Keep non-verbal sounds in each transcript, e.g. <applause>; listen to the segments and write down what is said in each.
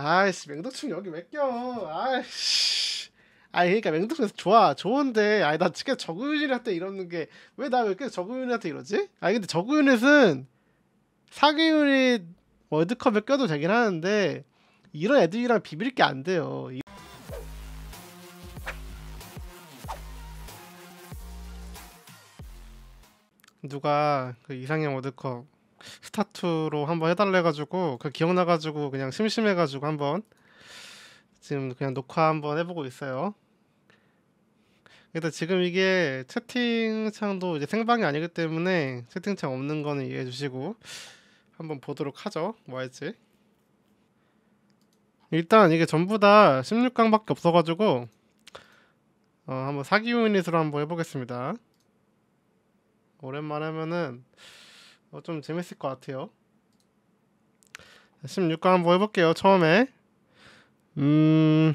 아이씨 맹독충 여기 왜 껴? 아이씨. 아니 그러니까 맹독충 좋아 좋은데 아니 나 지금 저구윤이한테 이러는 게 왜 나왜 계속 저구윤이한테 이러지? 아니 근데 저구윤은 사기윤이 월드컵에 껴도 되긴 하는데 이런 애들이랑 비빌 게 안 돼요. 누가 그 이상형 월드컵 스타트로 한번 해달래 가지고 그 기억나 가지고 그냥 심심해 가지고 한번 지금 그냥 녹화 한번 해보고 있어요. 일단 지금 이게 채팅창도 이제 생방이 아니기 때문에 채팅창 없는 거는 이해해 주시고 한번 보도록 하죠. 뭐 할지. 일단 이게 전부 다 16강밖에 없어가지고 어, 한번 사기 유닛으로 한번 해보겠습니다. 오랜만에 하면은 어, 좀 재밌을 것 같아요. 16강 한번 해볼게요. 처음에 음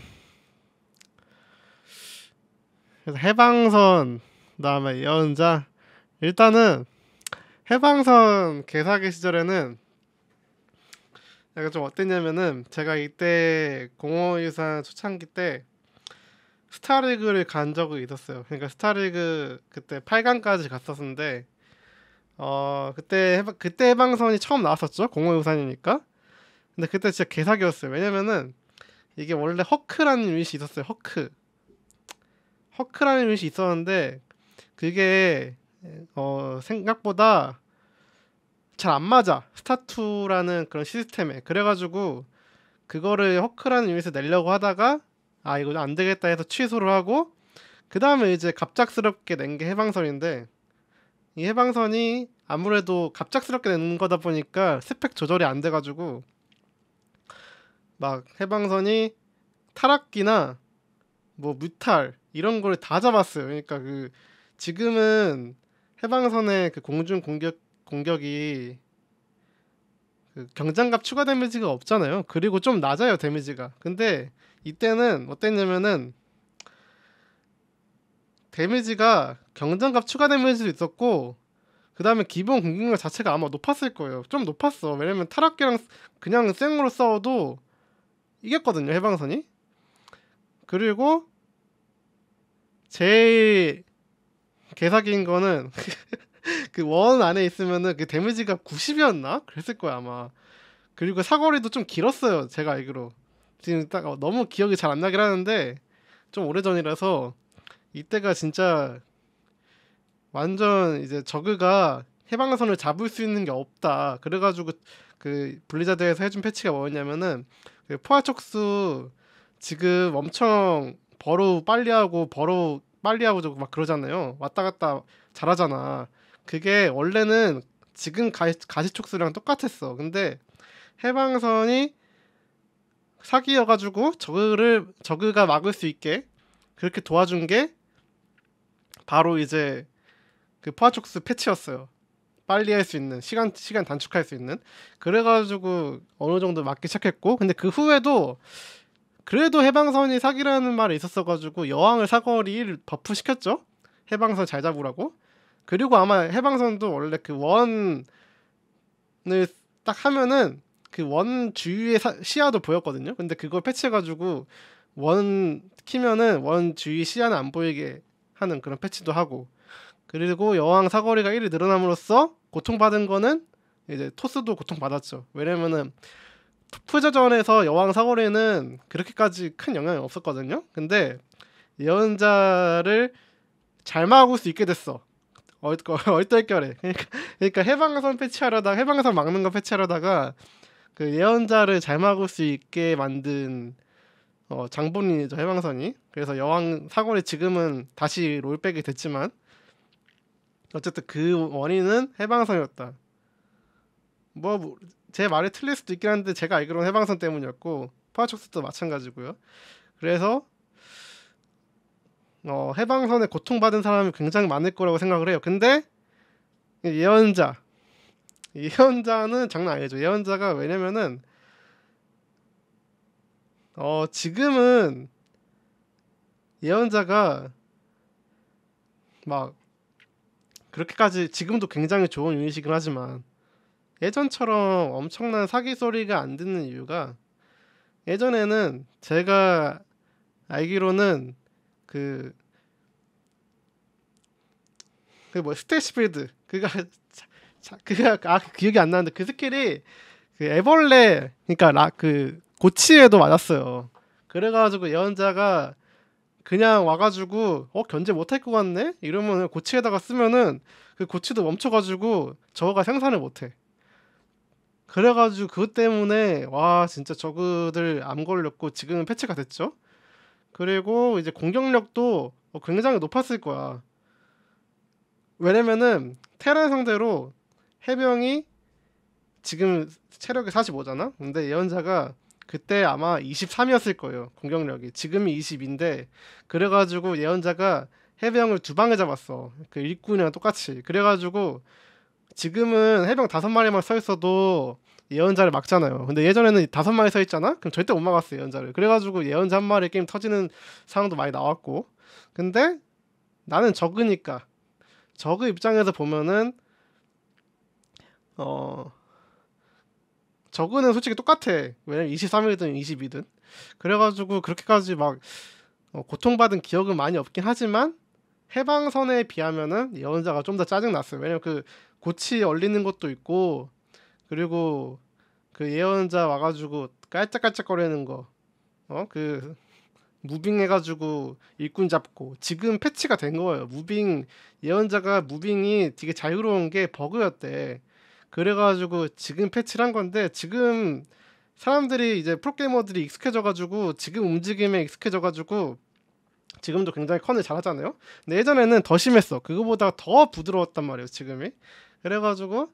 그래서 해방선 그다음에 여자 일단은 해방선 개사기 시절에는 약간 좀 어땠냐면은 제가 이때 공허유산 초창기 때 스타리그를 간 적이 있었어요. 그러니까 스타리그 그때 8강까지 갔었는데 어 그때 해방 그때 해방선이 처음 나왔었죠 공허 유산이니까 근데 그때 진짜 개사기였어요 왜냐면은 이게 원래 허크라는 유닛이 있었어요 허크 허크라는 유닛이 있었는데 그게 어 생각보다 잘 안 맞아 스타투라는 그런 시스템에 그래가지고 그거를 허크라는 유닛에 내려고 하다가 아 이거 안 되겠다 해서 취소를 하고 그 다음에 이제 갑작스럽게 낸 게 해방선인데 이 해방선이 아무래도 갑작스럽게 내는 거다 보니까 스펙 조절이 안 돼가지고 막 해방선이 타락기나 뭐 무탈 이런 거를 다 잡았어요. 그러니까 그 지금은 해방선의 그 공중 공격 공격이 그 경장갑 추가 데미지가 없잖아요. 그리고 좀 낮아요 데미지가. 근데 이때는 어땠냐면은 데미지가 경전값 추가 데미지도 있었고 그 다음에 기본 공격력 자체가 아마 높았을 거예요 좀 높았어 왜냐면 타락기랑 그냥 쌩으로 싸워도 이겼거든요 해방선이 그리고 제일 개사기인 거는 <laughs> 그 원 안에 있으면은 그 데미지가 90이었나? 그랬을 거야 아마 그리고 사거리도 좀 길었어요 제가 알기로 지금 딱 어, 너무 기억이 잘 안 나긴 하는데 좀 오래전이라서 이때가 진짜 완전 이제 저그가 해방선을 잡을 수 있는 게 없다. 그래가지고 그 블리자드에서 해준 패치가 뭐였냐면은 그 포화 촉수 지금 엄청 버로 빨리 하고 버로 빨리 하고 저막 그러잖아요. 왔다 갔다 잘하잖아. 그게 원래는 지금 가시, 가시촉수랑 똑같았어. 근데 해방선이 사기여가지고 저그를 저그가 막을 수 있게 그렇게 도와준 게 바로 이제 그포화촉스 패치였어요. 빨리 할 수 있는 시간 시간 단축할 수 있는 그래가지고 어느 정도 맞기 시작했고 근데 그 후에도 그래도 해방선이 사기라는 말이 있었어가지고 여왕을 사거리를 버프 시켰죠 해방선 잘 잡으라고 그리고 아마 해방선도 원래 그 원을 딱 하면은 그 원 주위의 사, 시야도 보였거든요 근데 그걸 패치해가지고 원 키면은 원 주위 시야는 안 보이게 하는 그런 패치도 하고 그리고 여왕 사거리가 1이 늘어남으로써 고통받은 거는 이제 토스도 고통받았죠. 왜냐면은 푸저전에서 여왕 사거리는 그렇게까지 큰 영향이 없었거든요. 근데 예언자를 잘 막을 수 있게 됐어. 얼떨결에. 그러니까, 그러니까 해방선 패치하려다가 해방선 막는 거 패치하려다가 그 예언자를 잘 막을 수 있게 만든 어, 장본인이죠 해방선이 그래서 여왕 사거리 지금은 다시 롤백이 됐지만 어쨌든 그 원인은 해방선이었다 뭐제 뭐, 말이 틀릴 수도 있긴 한데 제가 알기로는 해방선 때문이었고 포화척스도 마찬가지고요 그래서 어, 해방선에 고통받은 사람이 굉장히 많을 거라고 생각을 해요 근데 예언자 예언자는 장난 아니죠 예언자가 왜냐면은 어, 지금은 예언자가 막 그렇게까지 지금도 굉장히 좋은 유닛이긴 하지만 예전처럼 엄청난 사기 소리가 안 듣는 이유가 예전에는 제가 알기로는 그 그 뭐 스테시필드 그가 그가 아 그 기억이 안 나는데 그 스킬이 그 애벌레 그러니까 라, 그 고치에도 맞았어요. 그래가지고 예언자가 그냥 와가지고 어 견제 못할 것 같네 이러면 고치에다가 쓰면은 그 고치도 멈춰가지고 저거가 생산을 못해. 그래가지고 그것 때문에 와 진짜 저그들 암 걸렸고 지금은 패치가 됐죠. 그리고 이제 공격력도 어, 굉장히 높았을 거야. 왜냐면은 테란 상대로 해병이 지금 체력이 45잖아. 근데 예언자가 그때 아마 23이었을 거예요. 공격력이. 지금이 20인데 그래가지고 예언자가 해병을 두 방에 잡았어. 그 일꾼이랑 똑같이. 그래가지고 지금은 해병 다섯 마리만 서 있어도 예언자를 막잖아요. 근데 예전에는 다섯 마리 서 있잖아? 그럼 절대 못 막았어, 예언자를. 그래가지고 예언자 한 마리 게임 터지는 상황도 많이 나왔고. 근데 나는 적으니까. 적의 입장에서 보면은, 어, 저거는 솔직히 똑같아. 왜냐면 23일든 22든. 그래가지고 그렇게까지 막 어, 고통받은 기억은 많이 없긴 하지만 해방선에 비하면은 예언자가 좀 더 짜증났어요. 왜냐면 그 고치 얼리는 것도 있고 그리고 그 예언자 와가지고 깔짝깔짝거리는 거. 어? 그 무빙 해가지고 일꾼 잡고 지금 패치가 된 거예요. 무빙 예언자가 무빙이 되게 자유로운 게 버그였대. 그래가지고 지금 패치를 한 건데 지금 사람들이 이제 프로게이머들이 익숙해져가지고 지금 움직임에 익숙해져가지고 지금도 굉장히 컨을 잘하잖아요. 근데 예전에는 더 심했어. 그거보다 더 부드러웠단 말이에요. 지금이. 그래가지고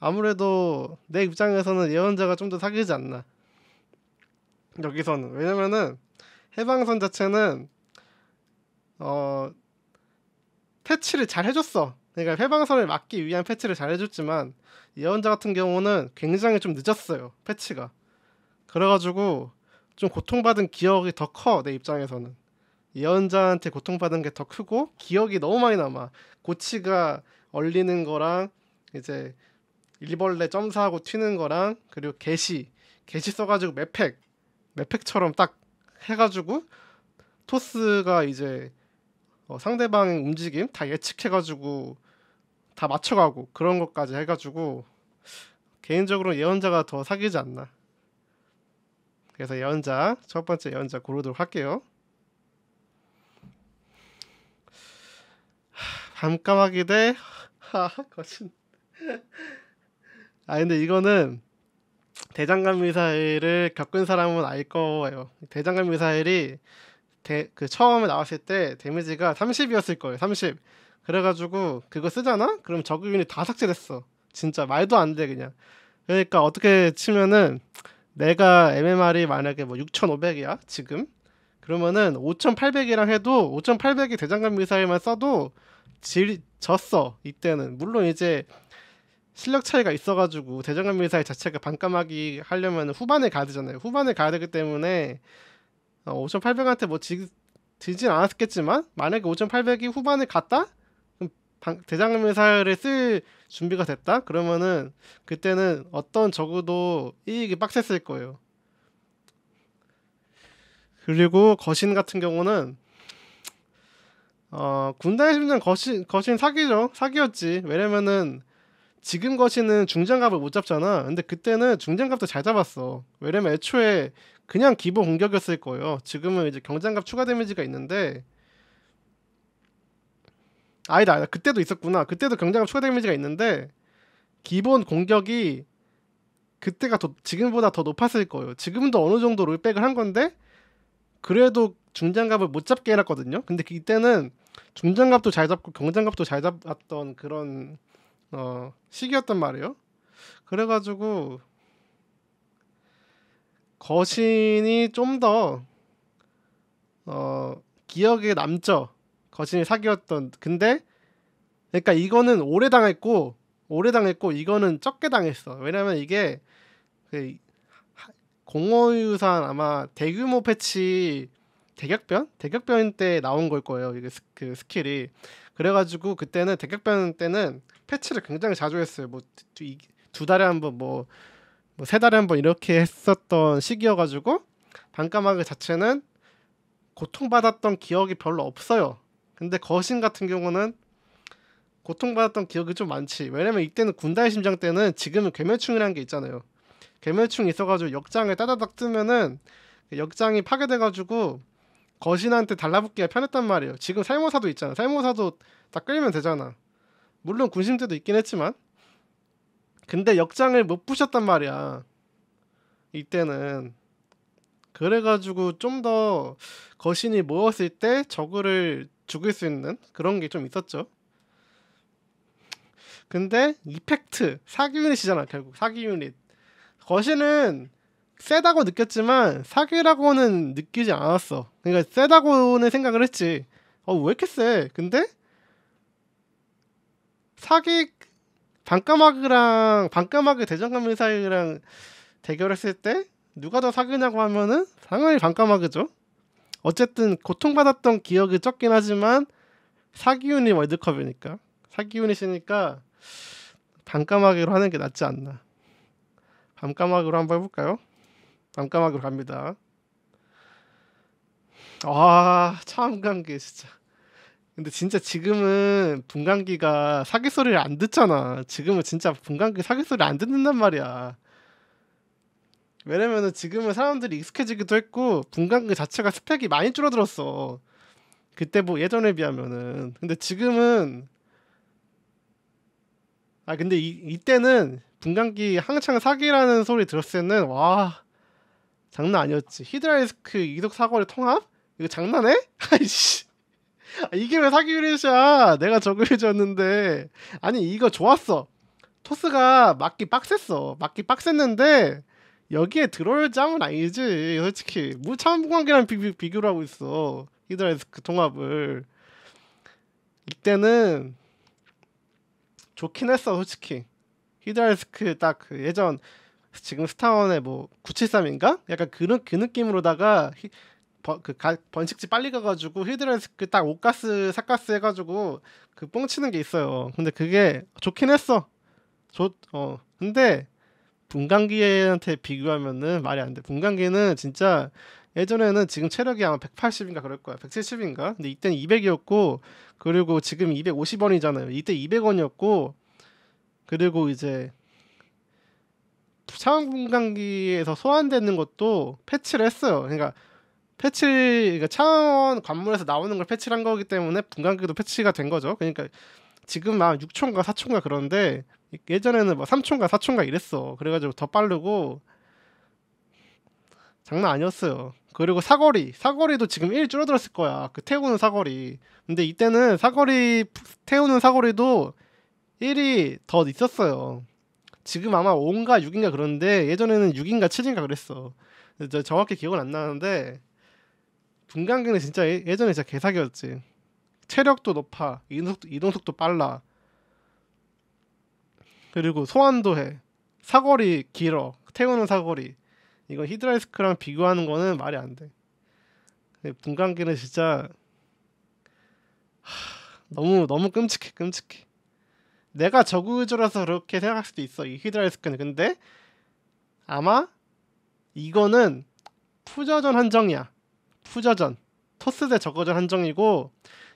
아무래도 내 입장에서는 예언자가 좀 더 사귀지 않나. 여기서는 왜냐면은 해방선 자체는 어 패치를 잘 해줬어. 그러니까 해방선을 막기 위한 패치를 잘해줬지만 예언자 같은 경우는 굉장히 좀 늦었어요 패치가 그래가지고 좀 고통받은 기억이 더 커 내 입장에서는 예언자한테 고통받은 게 더 크고 기억이 너무 많이 남아 고치가 얼리는 거랑 이제 일벌레 점사하고 튀는 거랑 그리고 개시 개시 써가지고 맵팩 맵팩처럼 딱 해가지고 토스가 이제 어, 상대방의 움직임 다 예측해가지고 다 맞춰가고 그런 것까지 해가지고 개인적으로 예언자가 더 사귀지 않나. 그래서 예언자 첫 번째 예언자 고르도록 할게요. 밤까마귀 대 하, 거친. 아 근데 이거는 대장간 미사일을 겪은 사람은 알 거예요. 대장간 미사일이 대, 그 처음에 나왔을 때 데미지가 30이었을 거예요. 30. 그래가지고 그거 쓰잖아? 그럼 저그윈다 삭제됐어. 진짜 말도 안 돼 그냥. 그러니까 어떻게 치면은 내가 MMR이 만약에 뭐 6,500이야 지금 그러면은 5,800이랑 해도 5,800이 대장간 미사일만 써도 질 졌어 이때는 물론 이제 실력 차이가 있어가지고 대장간 미사일 자체가 반감하기 하려면 후반에 가야 되잖아요 후반에 가야 되기 때문에 5,800한테 어, 뭐 지, 들진 않았겠지만 만약에 5,800이 후반에 갔다 대장금 회사를 쓸 준비가 됐다 그러면은 그때는 어떤 적어도 이익이 빡셌을 거예요. 그리고 거신 같은 경우는 어, 군단의 심장 거신 거신 사기죠 사기였지 왜냐면은 지금 거신은 중장갑을 못 잡잖아 근데 그때는 중장갑도 잘 잡았어 왜냐면 애초에 그냥 기본 공격이었을 거예요 지금은 이제 경장갑 추가 데미지가 있는데 아니다, 아니다. 그때도 있었구나. 그때도 경장감 초가 데미지가 있는데 기본 공격이 그때가 더, 지금보다 더 높았을 거예요. 지금도 어느 정도 롤백을 한 건데 그래도 중장갑을 못 잡게 해놨거든요. 근데 이때는 중장갑도 잘 잡고 경장갑도 잘 잡았던 그런 어, 시기였단 말이에요. 그래가지고 거신이 좀 더 어, 기억에 남죠. 거친이 사기였던 근데 그러니까 이거는 오래 당했고 오래 당했고 이거는 적게 당했어. 왜냐면 이게 그 공허유산 아마 대규모 패치 대격변 대격변 때 나온 걸 거예요. 이게 스, 그 스킬이 그래가지고 그때는 대격변 때는 패치를 굉장히 자주 했어요. 뭐 두 달에 한 번뭐세 뭐 달에 한 번 이렇게 했었던 시기여가지고 반까마그 자체는 고통받았던 기억이 별로 없어요. 근데 거신 같은 경우는 고통받았던 기억이 좀 많지. 왜냐면 이때는 군단의 심장 때는 지금은 괴멸충이라는 게 있잖아요. 괴멸충 있어가지고 역장을 따다닥 뜨면은 그 역장이 파괴돼가지고 거신한테 달라붙기가 편했단 말이에요. 지금 살모사도 있잖아. 살모사도 다 끌면 되잖아. 물론 군심 때도 있긴 했지만. 근데 역장을 못 부셨단 말이야. 이때는. 그래가지고 좀 더 거신이 모였을 때 저그를 죽일 수 있는 그런 게 좀 있었죠. 근데 이펙트 사기 유닛이잖아 결국 사기 유닛 거시는 세다고 느꼈지만 사기라고는 느끼지 않았어. 그러니까 세다고는 생각을 했지. 어 왜 이렇게 세? 근데 사기 반까마그랑 반까마그 대장간 미사일이랑 대결했을 때 누가 더 사기냐고 하면은 당연히 반까마그죠. 어쨌든 고통받았던 기억이 적긴 하지만 사기운이 월드컵이니까 사기운이시니까 반까마귀로 하는 게 낫지 않나. 반까마귀로 한번 해볼까요? 반까마귀로 갑니다. 와 아, 차음감기 진짜. 근데 진짜 지금은 분간기가 사기 소리를 안 듣잖아. 지금은 진짜 분간기 사기 소리 를안 듣는단 말이야. 왜냐면은 지금은 사람들이 익숙해지기도 했고 분광그 자체가 스펙이 많이 줄어들었어. 그때 뭐 예전에 비하면은 근데 지금은 아 근데 이 이때는 분광기 한창 사기라는 소리 들었을 때는 와 장난 아니었지 히드라이스크 이독 사거리 통합 이거 장난해? <laughs> 아이씨 아, 이게 왜 사기 유리샤 내가 적을 해줬는데 아니 이거 좋았어 토스가 맞기 빡셌어 맞기 빡셌는데 여기에 들어올 짬은 아니지 솔직히 무참관계랑 비, 비, 비 교를 하고 있어 히드라이스그 통합을 이때는 좋긴 했어 솔직히 히드라이스크 딱그 예전 지금 스타원의 뭐 973인가 약간 그그 그 느낌으로다가 히, 버, 그 가, 번식지 빨리 가가지고 히드라이스크 딱 옷가스 삭가스 해가지고 그 뻥치는 게 있어요 근데 그게 좋긴 했어 좋어 근데 분간기한테 비교하면은 말이 안 돼. 분간기는 진짜 예전에는 지금 체력이 아마 180인가 그럴 거야. 170인가? 근데 이때는 200이었고 그리고 지금 250원이잖아요. 이때 200원이었고 그리고 이제 차원 분간기에서 소환되는 것도 패치를 했어요. 그러니까 패치 그러니까 차원 관문에서 나오는 걸 패치를 한 거기 때문에 분간기도 패치가 된 거죠. 그러니까 지금 막 6초인가 4초인가 그런데 예전에는 뭐 3초인가 4초인가 이랬어. 그래가지고 더 빠르고 장난 아니었어요. 그리고 사거리, 사거리도 지금 1 줄어들었을 거야. 그 태우는 사거리. 근데 이때는 사거리 태우는 사거리도 1이 더 있었어요. 지금 아마 5인가 6인가 그런데 예전에는 6인가 7인가 그랬어. 저 정확히 기억은 안 나는데 분강기는 진짜 예, 전에 진짜 개사기였지. 체력도 높아, 이동속도, 이동속도 빨라. 그리고 소환도 해. 사거리 길어. 태우는 사거리. 이거 히드라이스크랑 비교하는 거는 말이 안 돼. 분광기는 진짜 하, 너무 너무 끔찍해 끔찍해. 내가 저구조라서 그렇게 생각할 수도 있어 이 히드라이스크는 근데 아마 이거는 푸저전 한정이야. 푸저전 토스 대 저거전 한정이고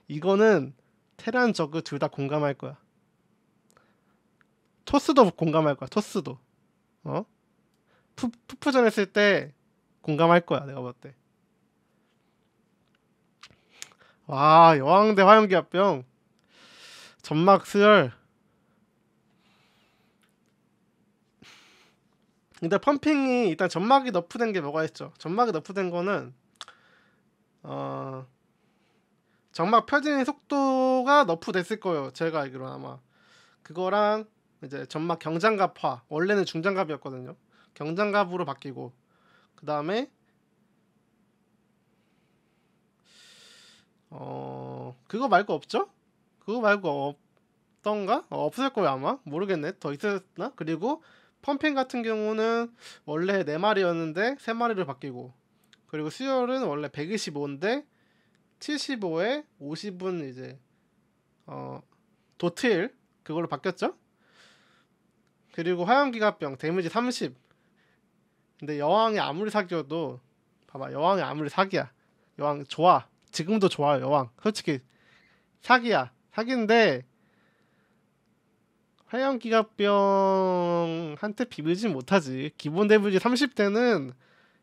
이거는 테란 저그 둘 다 공감할 거야. 토스도 공감할 거야. 토스도. 어? 푸, 푸전 했을 때 공감할 거야. 내가 볼 때. 와 여왕대 화염기합병 점막 수열 근데 펌핑이 일단 점막이 너프된 게 뭐가 있죠 점막이 너프된 거는 어 점막 펴지는 속도가 너프됐을 거예요 제가 알기로 아마 그거랑 이제 점막 경장갑화 원래는 중장갑이었거든요. 경장갑으로 바뀌고 그 다음에 어 그거 말고 없죠? 그거 말고 없던가? 어, 없을 거예요 아마 모르겠네 더 있었나? 그리고 펌핑 같은 경우는 원래 네마리였는데세마리로 바뀌고 그리고 수열은 원래 125인데 75에 50은 이제 어 도트일 그걸로 바뀌었죠? 그리고 화염기갑병 데미지 30 근데 여왕이 아무리 사기여도 봐봐 여왕이 아무리 사기야 여왕 좋아 지금도 좋아요 여왕 솔직히 사기야 사기인데 화염기갑병한테 비비지 못하지 기본 데미지 30대는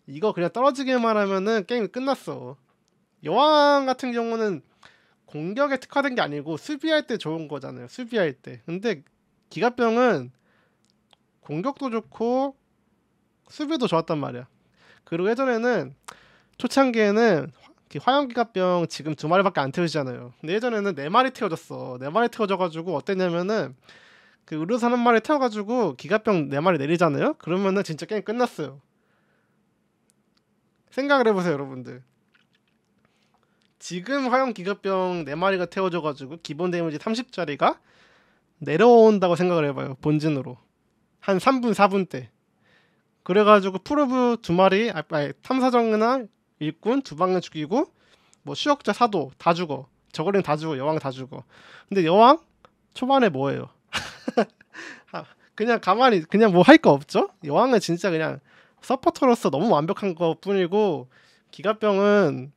이거 그냥 떨어지기만 하면은 게임이 끝났어 여왕 같은 경우는 공격에 특화된 게 아니고 수비할 때 좋은 거잖아요 수비할 때 근데 기갑병은 공격도 좋고 수비도 좋았단 말이야. 그리고 예전에는 초창기에는 화염기갑병 지금 두 마리밖에 안 태우시잖아요. 근데 예전에는 네 마리 태워졌어. 네 마리 태워져가지고 어땠냐면은 그 의료사 는 마리 태워가지고 기갑병 네 마리 내리잖아요. 그러면은 진짜 게임 끝났어요. 생각을 해보세요, 여러분들. 지금 화염 기갑병 네 마리가 태워져가지고 기본 데미지 30짜리가 내려온다고 생각을 해봐요. 본진으로. 한 3분 4분 때 그래가지고 프로브 두 마리 아, 아니, 탐사정이나 일꾼 두 방을 죽이고 뭐 수역자 사도 다 죽어 저거는 다 죽어 여왕 다 죽어 근데 여왕 초반에 뭐예요 <laughs> 그냥 가만히 그냥 뭐 할 거 없죠 여왕은 진짜 그냥 서포터로서 너무 완벽한 것 뿐이고 기갑병은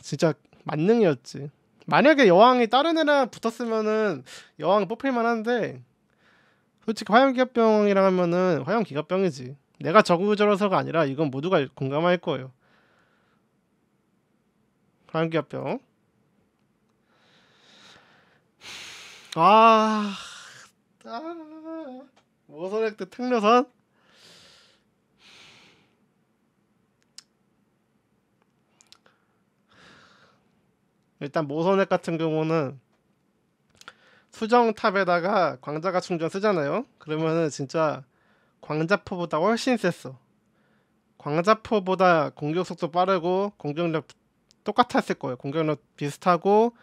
진짜 만능이었지 만약에 여왕이 다른 애랑 붙었으면은 여왕 뽑힐 만한데 솔직히 화염기갑병이라 하면은 화염기갑병이지. 내가 저구절어서가 아니라 이건 모두가 공감할 거예요. 화염기갑병. 아, 아 모선액 대 특려선. 일단 모선액 같은 경우는 수정탑에다가 광자가 충전 쓰잖아요. 그러면은 진짜 광자포보다 훨씬 셌어. 광자포보다 공격 속도 빠르고 공격력 똑같았을 거예요. 공격력 비슷하고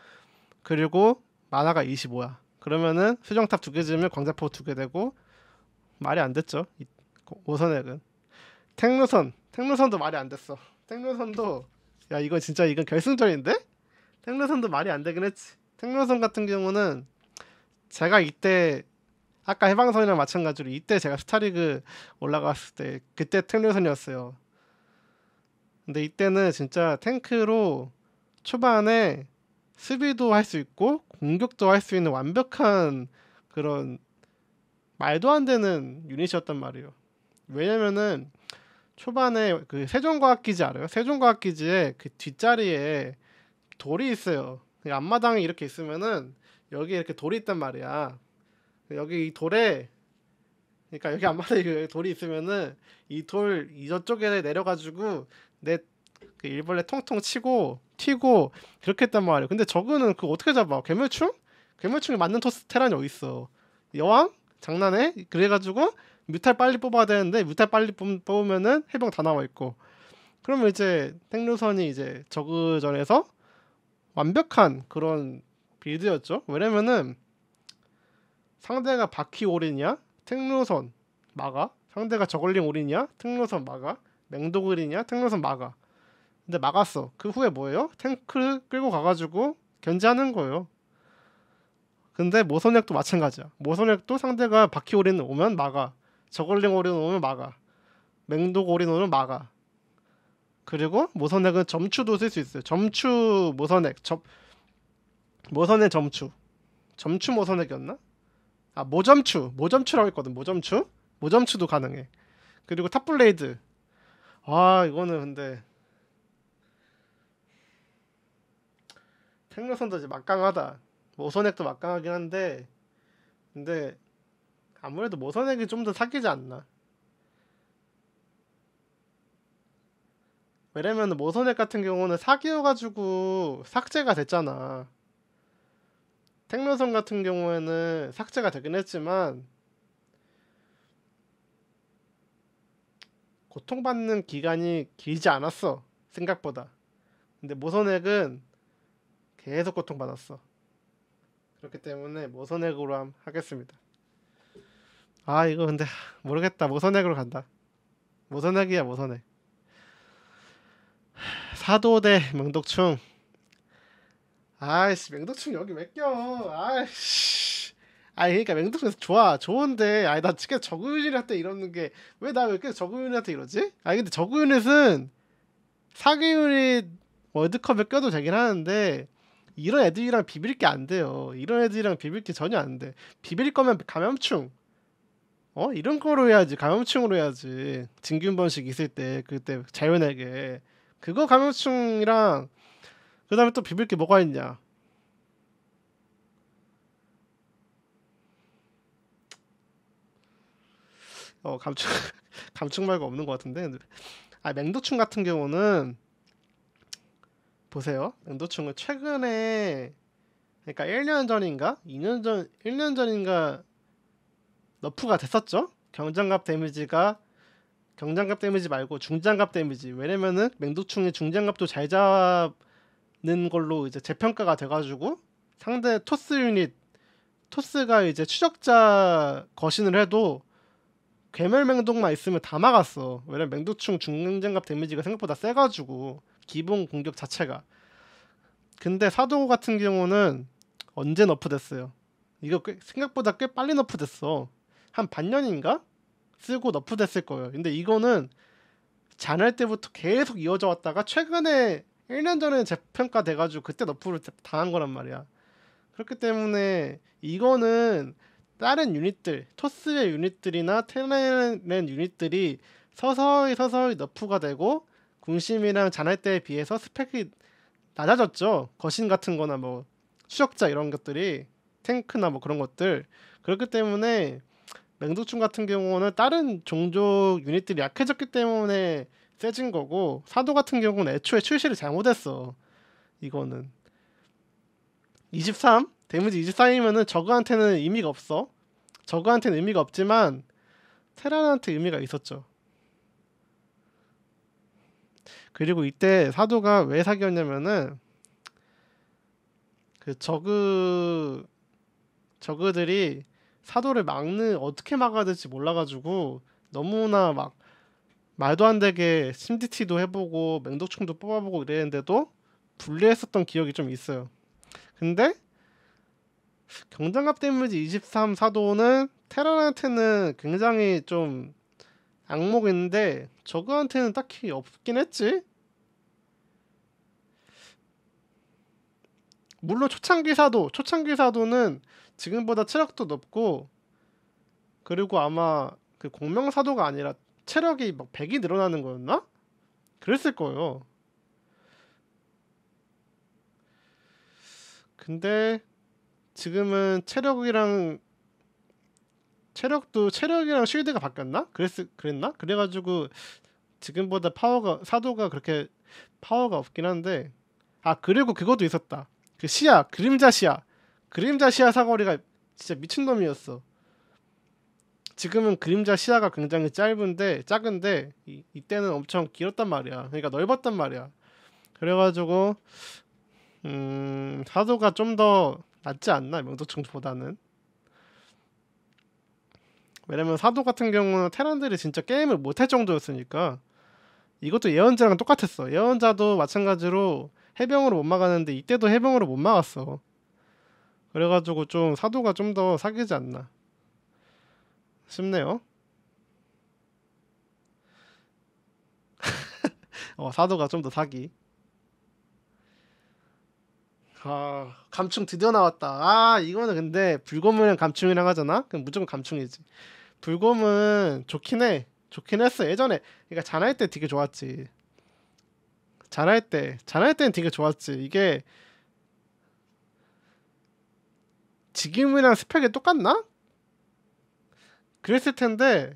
그리고 만화가 25야. 그러면은 수정탑 두개 지으면 광자포 두 개 되고 말이 안 됐죠. 오선액은 택루선 택루선도 말이 안 됐어. 택루선도 야 이거 진짜 이건 결승전인데? 택루선도 말이 안 되긴 했지. 택루선 같은 경우는 제가 이때 아까 해방선이랑 마찬가지로 이때 제가 스타리그 올라갔을 때 그때 탱류선이었어요. 근데 이때는 진짜 탱크로 초반에 수비도 할 수 있고 공격도 할 수 있는 완벽한 그런 말도 안 되는 유닛이었단 말이에요. 왜냐면은 초반에 그 세종과학기지 알아요? 세종과학기지에그 뒷자리에 돌이 있어요. 앞마당에 이렇게 있으면은 여기 이렇게 돌이 있단 말이야. 여기 이 돌에 그러니까 여기 안마다 그 돌이 있으면은 이 돌 이쪽에 저 내려가지고 내 그 일벌레 통통 치고 튀고 그렇게 했단 말이야. 근데 저거는 그 어떻게 잡아? 괴물충? 괴물충이 맞는 토스 테란이 어디 있어? 여왕? 장난해? 그래가지고 뮤탈 빨리 뽑아야 되는데 뮤탈 빨리 뽑으면은 뽑 해병 다 나와 있고. 그러면 이제 땡루선이 이제 저그전에서 완벽한 그런 빌드였죠. 왜냐면은 상대가 바퀴 오리냐 택로선 마가 상대가 저글링 오리냐 택로선 마가 맹독을이냐 택로선 마가 근데 막았어 그 후에 뭐예요? 탱크 끌고 가가지고 견제하는 거예요 근데 모선액도 마찬가지야 모선액도 상대가 바퀴 오린 오면 막아 저글링 오린 오면 막아 맹독 오린 오면 막아 그리고 모선액은 점추도 쓸 수 있어요 점추 모선액 접 모선의 점추 점추 모선액이었나? 아 모점추 모점추라고 했거든 모점추 모점추도 가능해 그리고 탑블레이드 아 이거는 근데 탱로선도 이제 막강하다 모선액도 막강하긴 한데 근데 아무래도 모선액이 좀 더 사귀지 않나 왜냐면 모선액 같은 경우는 사기여가지고 삭제가 됐잖아 생로성 같은 경우에는 삭제가 되긴 했지만 고통받는 기간이 길지 않았어 생각보다 근데 모선액은 계속 고통받았어 그렇기 때문에 모선액으로 하겠습니다 아 이거 근데 모르겠다 모선액으로 간다 모선액이야 모선액 사도대 명독충 아이씨 맹독충 여기 왜 껴? 아이씨. 아니 그러니까 맹독충 좋아 좋은데 아니 나 지금 저구윤이한테 이러는 게 왜 나왜 계속 저구윤이한테 이러지? 아니 근데 저구윤이 사기윤이 월드컵에 껴도 되긴 하는데 이런 애들이랑 비빌 게 안 돼요. 이런 애들이랑 비빌 게 전혀 안 돼. 비빌 거면 감염충. 어 이런 거로 해야지 감염충으로 해야지 진균 번식 있을 때 그때 자연에게 그거 감염충이랑 그 다음에 또 비빌 게 뭐가 있냐 어 감축 감축 말고 없는 것 같은데 아 맹도충 같은 경우는 보세요 맹도충은 최근에 그러니까 1년 전인가 2년 전 1년 전인가 너프가 됐었죠 경장갑 데미지가 경장갑 데미지 말고 중장갑 데미지 왜냐면은 맹도충이 중장갑도 잘잡 는 걸로 이제 재평가가 돼가지고 상대 토스 유닛 토스가 이제 추적자 거신을 해도 괴멸 맹독만 있으면 다 막았어. 왜냐면 맹독충 중능장갑 데미지가 생각보다 세가지고 기본 공격 자체가. 근데 사도 같은 경우는 언제 너프됐어요? 이거 꽤, 생각보다 꽤 빨리 너프됐어. 한 반년인가 쓰고 너프됐을 거예요. 근데 이거는 잔할 때부터 계속 이어져 왔다가 최근에 1년 전에 재평가 돼가지고 그때 너프를 당한 거란 말이야. 그렇기 때문에 이거는 다른 유닛들, 토스의 유닛들이나 테레렌 유닛들이 서서히 서서히 너프가 되고 군심이랑 자날 때에 비해서 스펙이 낮아졌죠. 거신 같은 거나 뭐 추적자 이런 것들이 탱크나 뭐 그런 것들 그렇기 때문에 맹독충 같은 경우는 다른 종족 유닛들이 약해졌기 때문에 세진 거고 사도 같은 경우는 애초에 출시를 잘못했어. 이거는 23 데미지 23이면은 저그한테는 의미가 없어. 저그한테는 의미가 없지만 테란한테 의미가 있었죠. 그리고 이때 사도가 왜 사귀었냐면은 그 저그 저그들이 사도를 막는 어떻게 막아야 될지 몰라가지고 너무나 막 말도 안 되게 심디티도 해보고 맹독충도 뽑아보고 이랬는데도 불리했었던 기억이 좀 있어요. 근데 경장갑 데미지 23 사도는 테란한테는 굉장히 좀 악목인데 저그한테는 딱히 없긴 했지. 물론 초창기 사도 초창기 사도는 지금보다 체력도 높고 그리고 아마 그 공명사도가 아니라 체력이 막 100이 늘어나는 거였나? 그랬을 거예요. 근데 지금은 체력이랑 체력도 체력이랑 쉴드가 바뀌었나? 그랬 그랬나? 그래가지고 지금보다 파워가 사도가 그렇게 파워가 없긴 한데 아 그리고 그것도 있었다. 그 시야 그림자 시야 그림자 시야 사거리가 진짜 미친 놈이었어. 지금은 그림자 시야가 굉장히 짧은데 작은데 이, 이때는 엄청 길었단 말이야. 그러니까 넓었단 말이야. 그래가지고 음, 사도가 좀 더 낫지 않나 명도층보다는 왜냐면 사도 같은 경우는 테란들이 진짜 게임을 못 할 정도였으니까 이것도 예언자랑 똑같았어. 예언자도 마찬가지로 해병으로 못 막았는데 이때도 해병으로 못 막았어. 그래가지고 좀 사도가 좀 더 사귀지 않나. 쉽네요 <laughs> 어, 사도가 좀 더 사기. 아 감충 드디어 나왔다. 아 이거는 근데 불곰은 감충이랑 하잖아. 그럼 무조건 감충이지. 불곰은 좋긴 해. 좋긴 했어. 예전에 그러니까 자나때 되게 좋았지. 자나때자나 때는 되게 좋았지. 이게 지금이랑 스펙이 똑같나? 그랬을 텐데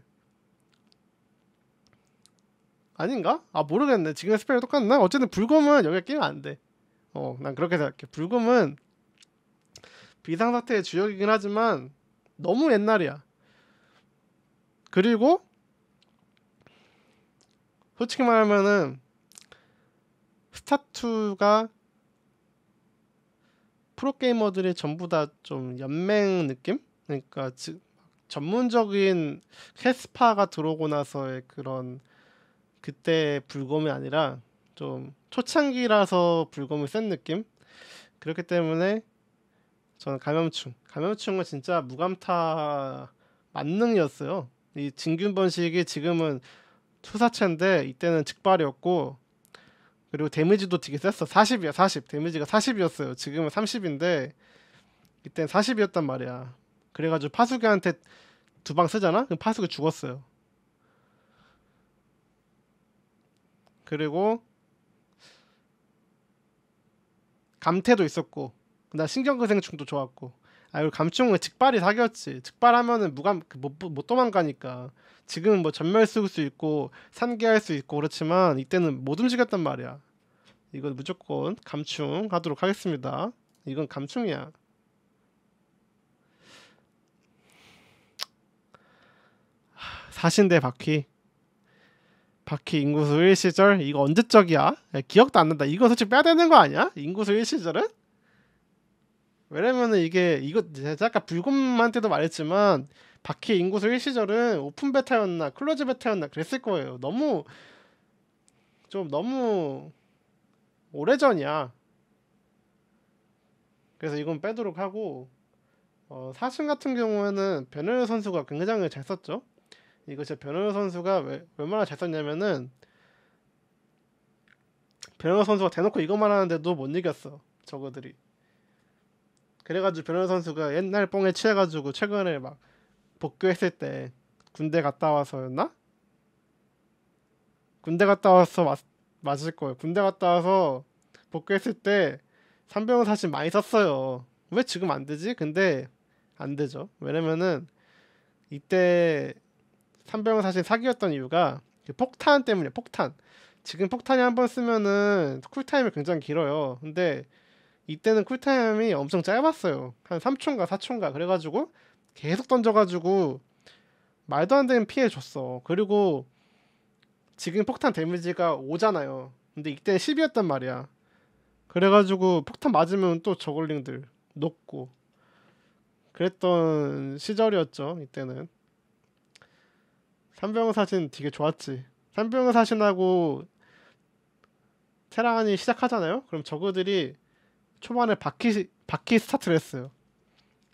아닌가? 아 모르겠네. 지금 스펠이 똑같나? 어쨌든 불금은 여기가 끼면 안 돼. 어, 난 그렇게 생각해. 불금은 비상 사태의 주역이긴 하지만 너무 옛날이야. 그리고 솔직히 말하면은 스타2가 프로게이머들이 전부 다 좀 연맹 느낌? 그러니까 즉 전문적인 캐스파가 들어오고 나서의 그런 그때 불검이 아니라 좀 초창기라서 불검을 센 느낌 그렇기 때문에 저는 감염충 감염충은 진짜 무감타 만능이었어요 이 진균 번식이 지금은 투사체인데 이때는 직발이었고 그리고 데미지도 되게 셌어 40이야 40 데미지가 40이었어요 지금은 30인데 이때는 40이었단 말이야 그래가지고 파수기한테 두 방 쓰잖아? 그럼 파수기 죽었어요. 그리고 감태도 있었고 나 신경근생충도 좋았고 아 이거 감충은 직발이 사귀었지 직발하면은 무감 그 못, 못 도망가니까 지금은 뭐 전멸 쓸 수 있고 산계할 수 있고 그렇지만 이때는 못 움직였단 말이야 이건 무조건 감충 하도록 하겠습니다 이건 감충이야 사신대 바퀴 바퀴 인구수 1시절 이거 언제적이야? 야, 예, 기억도 안 난다. 이거 솔직히 빼야 되는 거 아니야? 인구수 1시절은? 왜냐면은 이게 이거 제가 아까 불금한테도 말했지만 바퀴 인구수 1시절은 오픈 베타였나 클로즈 베타였나 그랬을 거예요. 너무 좀 너무 오래전이야. 그래서 이건 빼도록 하고 어, 사신 같은 경우에는 베네르 선수가 굉장히 잘 썼죠. 이거 진짜 변호우 선수가 왜, 얼마나 잘 썼냐면은 변호우 선수가 대놓고 이것만 하는데도 못 이겼어 저거들이 그래가지고 변호우 선수가 옛날 뽕에 취해가지고 최근에 막 복귀했을 때 군대 갔다 와서였나? 군대 갔다 와서 맞, 맞을 거예요 군대 갔다 와서 복귀했을 때 삼병호 사진 많이 썼어요 왜 지금 안 되지? 근데 안 되죠 왜냐면은 이때 삼병은 사실 사기였던 이유가 그 폭탄 때문에 폭탄. 지금 폭탄이 한 번 쓰면은 쿨타임이 굉장히 길어요. 근데 이때는 쿨타임이 엄청 짧았어요. 한 3초인가 4초인가 그래가지고 계속 던져가지고 말도 안 되는 피해 줬어. 그리고 지금 폭탄 데미지가 5잖아요. 근데 이때는 10이었단 말이야. 그래가지고 폭탄 맞으면 또 저글링들 높고 그랬던 시절이었죠. 이때는 삼병 사신 되게 좋았지. 삼병 사신하고 테란이 시작하잖아요. 그럼 저그들이 초반에 바퀴 바퀴 스타트를 했어요.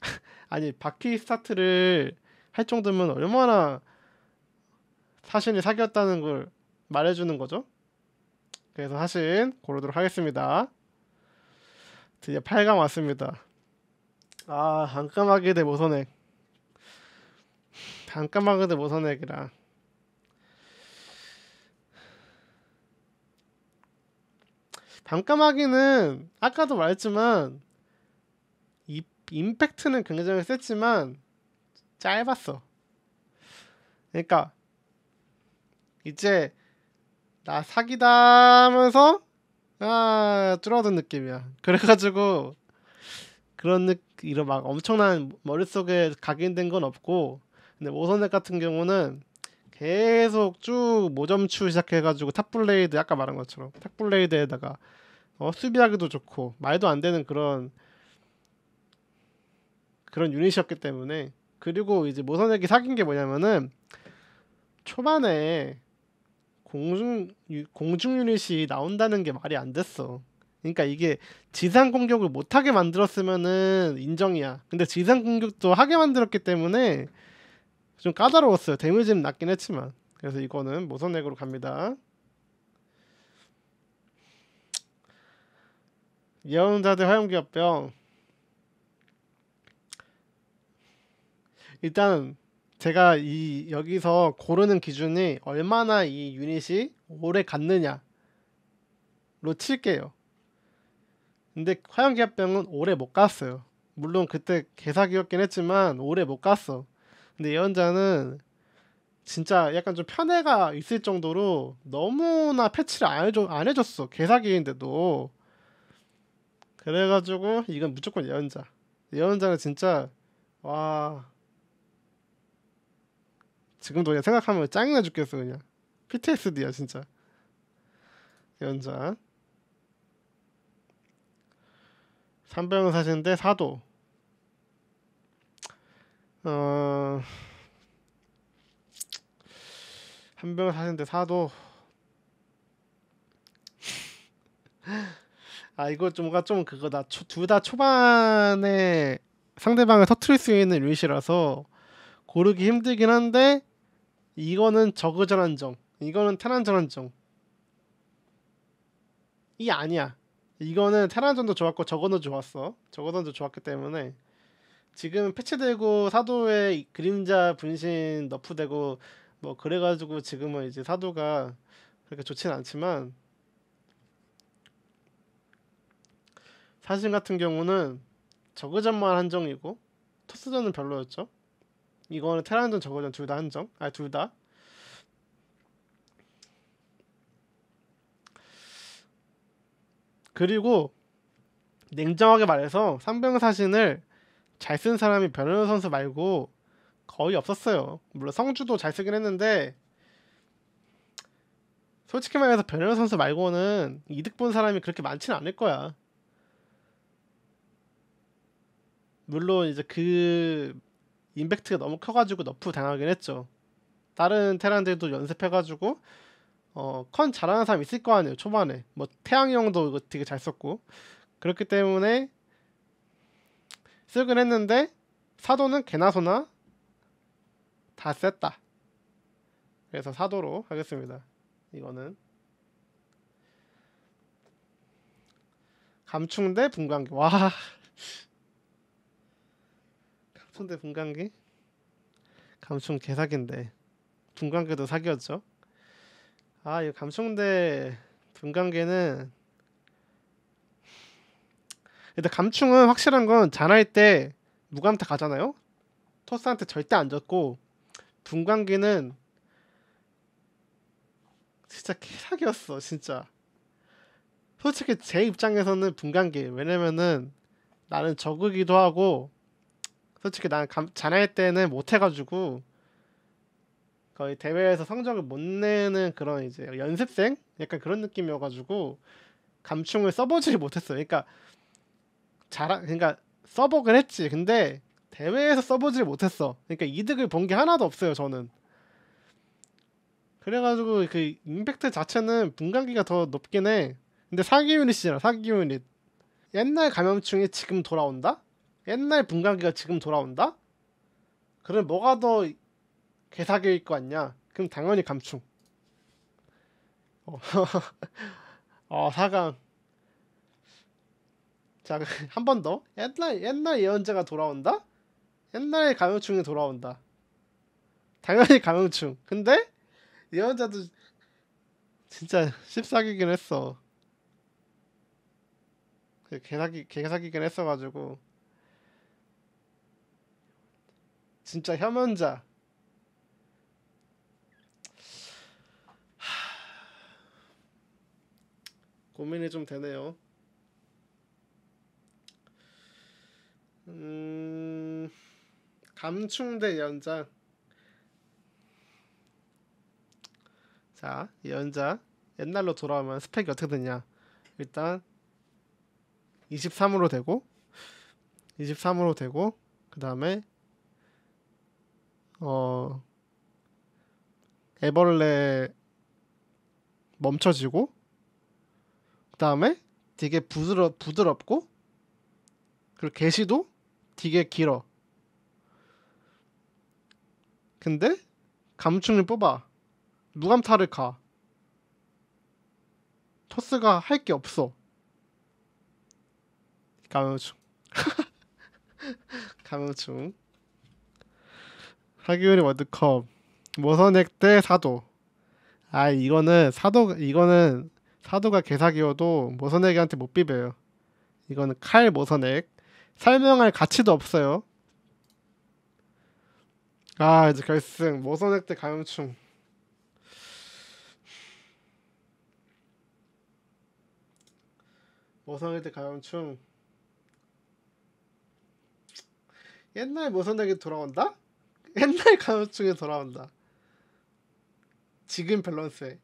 <laughs> 아니 바퀴 스타트를 할 정도면 얼마나 사신이 사귀었다는 걸 말해주는 거죠. 그래서 사신 고르도록 하겠습니다. 드디어 8강 왔습니다. 아, 안까하게대 모선액. 잠깐만 그드벗어내기라 밤까마귀는 아까도 말했지만 이, 임팩트는 굉장히 셌지만 짧았어 그러니까 이제 나 사기다 하면서 아 줄어든 느낌이야 그래가지고 그런 느낌 이런 막 엄청난 머릿속에 각인된 건 없고 근데 5선택 같은 경우는 계속 쭉 모점추 시작해가지고 탑블레이드 아까 말한 것처럼 탑블레이드에다가 어, 수비하기도 좋고 말도 안 되는 그런 그런 유닛이었기 때문에 그리고 이제 모선액이 사귄 게 뭐냐면은 초반에 공중 유, 공중 유닛이 나온다는 게 말이 안 됐어. 그러니까 이게 지상 공격을 못하게 만들었으면은 인정이야. 근데 지상 공격도 하게 만들었기 때문에 좀 까다로웠어요. 데미지는 낮긴 했지만 그래서 이거는 모선액으로 갑니다. 예언자들 화염기합병 일단 제가 이 여기서 고르는 기준이 얼마나 이 유닛이 오래 갔느냐로 칠게요. 근데 화염기합병은 오래 못 갔어요. 물론 그때 개사기였긴 했지만 오래 못 갔어. 근데 예언자는 진짜 약간 좀 편애가 있을 정도로 너무나 패치를 안, 해줘, 안 해줬어 개사기인데도 그래가지고 이건 무조건 예언자 예언자는 진짜 와 지금도 그냥 생각하면 짱이나 죽겠어 그냥 PTSD야 진짜 예언자 3병은사시는데4도 어... 한 병을 사는데 사도 <laughs> 아 이거 좀 뭔가 좀 그거다 둘다 초반에 상대방을 터트릴 수 있는 류시라서 고르기 힘들긴 한데 이거는 저그전한 정 이거는 테란전한 정이 아니야 이거는 테란전도 좋았고 저거도 좋았어 저거도 좋았기 때문에 지금 패치되고 사도의 그림자 분신 너프되고 뭐 그래가지고 지금은 이제 사도가 그렇게 좋진 않지만 사신 같은 경우는 저그전만 한정이고 토스전은 별로였죠. 이거는 테란전 저그전 둘 다 한정. 아 둘 다. 그리고 냉정하게 말해서 삼병사신을 잘쓴 사람이 변현우 선수 말고 거의 없었어요. 물론 성주도 잘 쓰긴 했는데 솔직히 말해서 변현우 선수 말고는 이득 본 사람이 그렇게 많지는 않을 거야. 물론 이제 그 임팩트가 너무 커가지고 너프 당하긴 했죠. 다른 테란들도 연습해가지고 어, 컨 잘하는 사람 있을 거 아니에요 초반에 뭐 태양형도 이 되게 잘 썼고 그렇기 때문에 쓰긴 했는데 사도는 개나 소나 다 셌다. 그래서 사도로 하겠습니다. 이거는 감충대 분광기 와 <laughs> 감충대 분광기 감충 개사기인데 분광기도 사기였죠. 아이거 감충대 분광기는 근데 감충은 확실한 건 자날 때 무감 한 가잖아요. 토스한테 절대 안 졌고 분광기는 진짜 캐락이었어 진짜. 솔직히 제 입장에서는 분광기 왜냐면은 나는 적으기도 하고 솔직히 난 감, 자날 때는 못 해가지고 거의 대회에서 성적을 못 내는 그런 이제 연습생 약간 그런 느낌이어가지고 감충을 써보지 못했어요. 그러니까 잘하 그러니까 써보긴 했지. 근데 대회에서 써보질 못했어. 그러니까 이득을 본 게 하나도 없어요. 저는. 그래가지고 그 임팩트 자체는 분간기가 더 높긴 해. 근데 사기 유닛이잖아. 사기 유닛. 옛날 감염충이 지금 돌아온다? 옛날 분간기가 지금 돌아온다? 그럼 뭐가 더 개사기일 거같냐 그럼 당연히 감충. 어, <laughs> 어 사강. 자, 그, <laughs> 한번 더. 옛날, 옛날 예언자가 돌아온다? 옛날에 감염충이 돌아온다. 당연히 감염충. 근데 예언자도 진짜 십사기긴 했어. 그 개사기, 개사기긴 했어가지고. 진짜 혐연자. 고민이 좀 되네요. 음, 감충대 연장 자 연장 옛날로 돌아오면 스펙이 어떻게 되냐 일단 23으로 되고 23으로 되고 그 다음에 어 애벌레 멈춰지고 그 다음에 되게 부드러, 부드럽고 그리고 개시도 되게 길어. 근데 감충을 뽑아 누감타를 가. 토스가 할 게 없어. 감충. <laughs> 감충. 하기우리 월드컵 모선액 대 사도. 아 이거는 사도 이거는 사도가 개사기여도 모선액한테 못 비벼요. 이거는 칼 모선액. 설명할 가치도 없어요. 아 이제 결승 모선액 대 가염충. 모선액 대 가염충. 옛날 모선액이 돌아온다? 옛날 가염충이 돌아온다. 지금 밸런스에.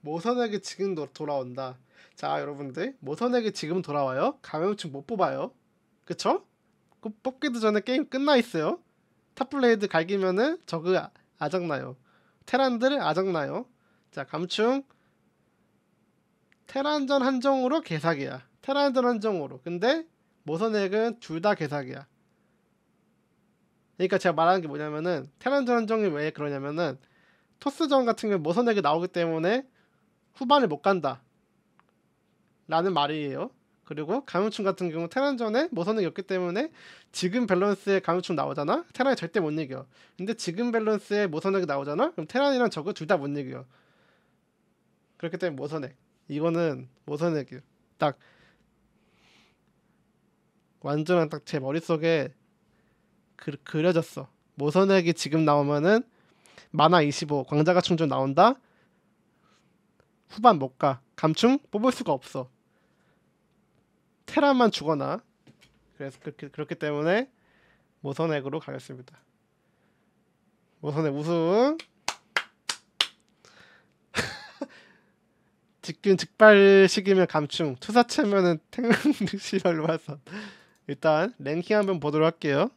모선액이 지금 돌아온다. 자 여러분들 모선에게 지금 돌아와요 감염증 못 뽑아요 그쵸? 그 뽑기도 전에 게임 끝나 있어요 탑블레이드 갈기면은 저그 아, 아작나요 테란들 아작나요 자 감충 테란전 한정으로 개사기야 테란전 한정으로 근데 모선액은 둘 다 개사기야 그러니까 제가 말하는 게 뭐냐면은 테란전 한정이 왜 그러냐면은 토스전 같은 경우 모선액이 나오기 때문에 후반을 못 간다 라는 말이에요. 그리고 가요충 같은 경우 테란 전에 모선이 없기 때문에 지금 밸런스에 가요충 나오잖아? 테란이 절대 못 이겨. 근데 지금 밸런스에 모선액 나오잖아? 그럼 테란이랑 저거 둘 다 못 이겨. 그렇기 때문에 모선액. 이거는 모선액이에요. 딱 완전한 딱 제 머릿속에 그, 그려졌어. 모선액이 지금 나오면은 만화 25 광자가 충전 나온다. 후반 못 가. 감충 뽑을 수가 없어. 테라만 주거나 그래서 그렇게 그렇기 때문에 모선액으로 가겠습니다. 모선액 우승. <laughs> 직균 직발식이면 감충 투사체면은 탱릉시발로 와서 일단 랭킹 한번 보도록 할게요.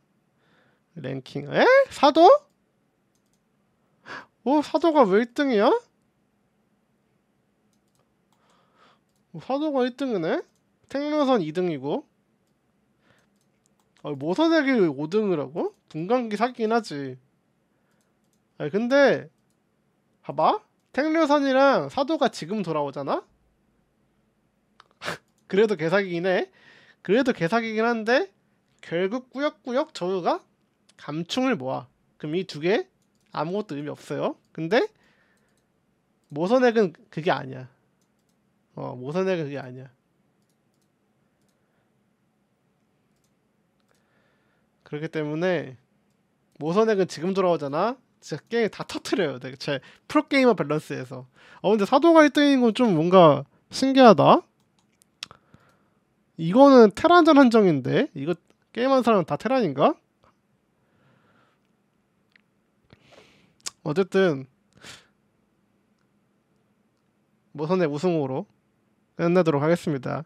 랭킹 에? 사도? 오 사도가 왜 1등이야? 사도가 1등이네? 생명선 2등이고 어, 모선액이 5등을 하고? 분광기 사기긴 하지 아 근데 봐봐 택류선이랑 사도가 지금 돌아오잖아? <laughs> 그래도 개사기긴 해 그래도 개사기긴 한데 결국 꾸역꾸역 저우가 감충을 모아 그럼 이 두 개 아무것도 의미 없어요 근데 모선액은 그게 아니야 어 모선액은 그게 아니야 그렇기 때문에 모선액은 그 지금 돌아오잖아. 진짜 게임 다 터트려요. 제 프로게이머 밸런스에서. 어 근데 사도가 1등인 건 좀 뭔가 신기하다. 이거는 테란전 한정인데 이거 게임한 사람은 다 테란인가? 어쨌든 모선의 우승으로 끝내도록 하겠습니다.